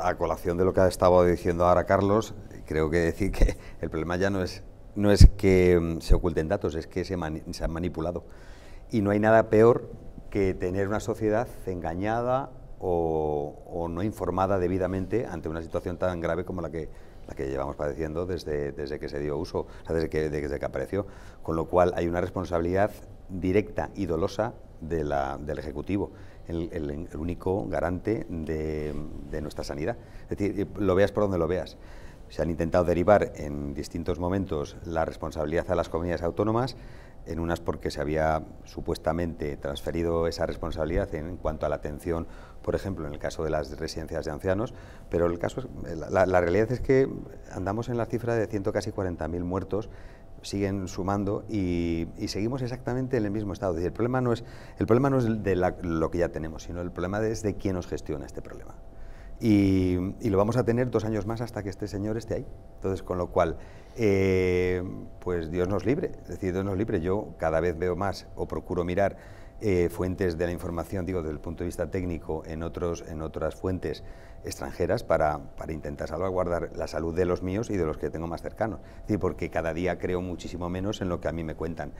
A colación de lo que ha estado diciendo ahora Carlos, creo que decir que el problema ya no es, no es que mm, se oculten datos, es que se, han manipulado. Y no hay nada peor que tener una sociedad engañada o, no informada debidamente ante una situación tan grave como la que, la que llevamos padeciendo desde, desde que se dio uso, desde, que, desde que apareció. Con lo cual hay una responsabilidad directa y dolosa del Ejecutivo el, único garante de, nuestra sanidad. Es decir, eh, lo veas por donde lo veas. Se han intentado derivar en distintos momentos la responsabilidad a las comunidades autónomas, en unas porque se había supuestamente transferido esa responsabilidad en cuanto a la atención, por ejemplo, en el caso de las residencias de ancianos, pero el caso la, realidad es que andamos en la cifra de ciento casi 40.000 muertos siguen sumando y, seguimos exactamente en el mismo estado. decir, el problema no es, el problema no es de lo que ya tenemos, sino el problema es de quién nos gestiona este problema. Y, lo vamos a tener dos años más hasta que este señor esté ahí. Entonces, con lo cual, eh, pues Dios nos libre, es decir, Dios nos libre. Yo cada vez veo más o procuro mirar eh, fuentes de la información, digo, desde el punto de vista técnico, en, otros, en otras fuentes extranjeras para, para, intentar salvaguardar la salud de los míos y de los que tengo más cercanos. Es decir, porque cada día creo muchísimo menos en lo que a mí me cuentan.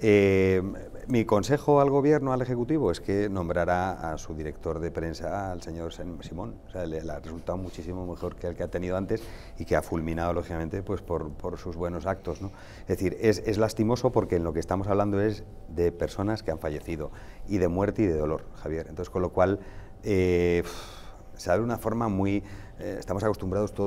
Eh, mi consejo al gobierno, al Ejecutivo, es que nombrará a su director de prensa, al señor Simón. O sea, le, ha resultado muchísimo mejor que el que ha tenido antes y que ha fulminado, lógicamente, pues por, sus buenos actos. Es decir, es, lastimoso porque en lo que estamos hablando es de personas que han fallecido y de muerte y de dolor, Javier. Entonces, con lo cual, eh, se abre de una forma muy... Eh, estamos acostumbrados todos